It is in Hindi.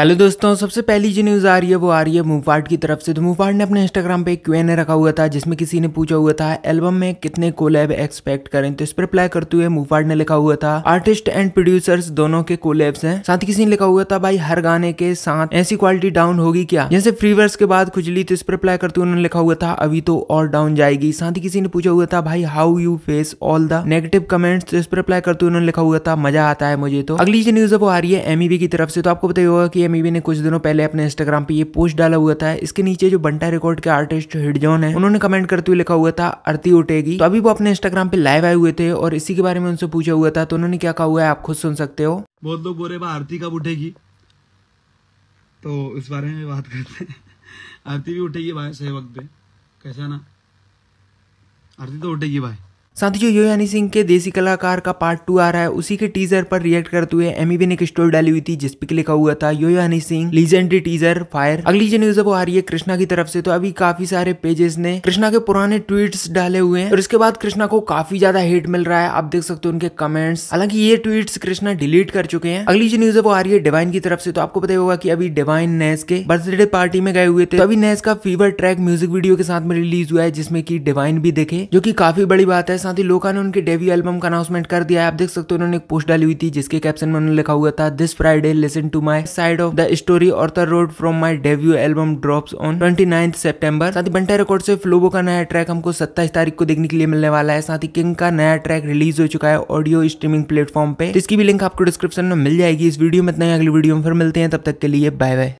हेलो दोस्तों सबसे पहली जो न्यूज़ आ रही है वो आ रही है मूवपार्ट की तरफ से तो मूवपार्ट ने अपने इंस्टाग्राम पे एक क्यू रखा हुआ था जिसमें किसी ने पूछा हुआ था एल्बम में कितने कोलैब एक्सपेक्ट करें तो इस पर रिप्लाई करते हुए मूवपार्ट ने लिखा हुआ था आर्टिस्ट एंड प्रोड्यूसर्स दोनों के कोलैब्स हैं साथ ही किसी ने लिखा हुआ था भाई हर गाने के साथ ऐसी क्वालिटी डाउन होगी क्या जैसे फ्री वर्स के बाद खुजली तो इस पर रिप्लाई करते हुए उन्होंने लिखा हुआ था अभी तो और डाउन जाएगी साथ ही किसी ने पूछा हुआ था भाई how you face all the negative comments तो इस पर रिप्लाई करते हुए उन्होंने लिखा हुआ था मजा आता है मुझे तो अगली जो न्यूज है वो आ रही है एमईबी e की तरफ से तो आपको बताइए होगा कि मीवी ने कुछ दिनों पहले अपने इंस्टाग्राम पे ये पोस्ट डाला हुआ था इसके नीचे जो बंटा रिकॉर्ड के आर्टिस्ट हिडजॉन है उन्होंने कमेंट करते हुए लिखा हुआ था आरती उठेगी तो अभी वो अपने इंस्टाग्राम पे लाइव आए हुए थे और इसी के बारे में उनसे पूछा हुआ था तो उन्होंने क्या कहा हुआ है आप खुद सुन सकते हो बहुत लोग बोरे रहे आरती कब उठेगी तो इस बारे में बात करते हैं आरती भी उठेगी भाई सही वक्त पे कैसा ना आरती तो उठेगी भाई साथ ही जो यो यानी सिंह के देसी कलाकार का पार्ट टू आ रहा है उसी के टीजर पर रिएक्ट करते हुए एमी भी ने एक स्टोरी डाली हुई थी जिस पे लिखा हुआ था यो यानी सिंह लीजेंडरी टीजर फायर अगली जो न्यूज वो आ रही है कृष्णा की तरफ से तो अभी काफी सारे पेजेस ने कृष्णा के पुराने ट्वीट डाले हुए हैं और इसके बाद कृष्णा को काफी ज्यादा हेट मिल रहा है आप देख सकते हो उनके कमेंट्स हालांकि ये ट्वीट कृष्णा डिलीट कर चुके हैं अगली जो न्यूज है वो आ रही है डिवाइन की तरफ से तो आपको पता होगा की अभी डिवाइन नेस के बर्थडे पार्टी में गए हुए थे तो अभी नेस का फीवर ट्रैक म्यूजिक वीडियो के साथ में रिलीज हुआ है जिसमें की डिवाइन भी देखे जो की काफी बड़ी बात है साथ ही लोका ने उनके डेब्यू एल्बम का अनाउंसमेंट कर दिया आप देख सकते हो उन्होंने एक पोस्ट डाली हुई थी जिसके कैप्शन में उन्होंने लिखा हुआ था this Friday listen to my side of the story और the road from my debut album drop on twenty ninth September साथ ही बंटा रिकॉर्ड से फ्लोबो का नया ट्रैक हमको सत्ताईस तारीख को देखने के लिए मिलने वाला है साथ ही किंग का नया ट्रैक रिलीज हो चुका है ऑडियो स्ट्रीमिंग प्लेटफॉर्म पे तो इसकी भी लिंक आपको डिस्क्रिप्शन में मिल जाएगी इस वीडियो में इतना ही अगली वीडियो में फिर मिलते हैं तब तक के लिए बाय बाय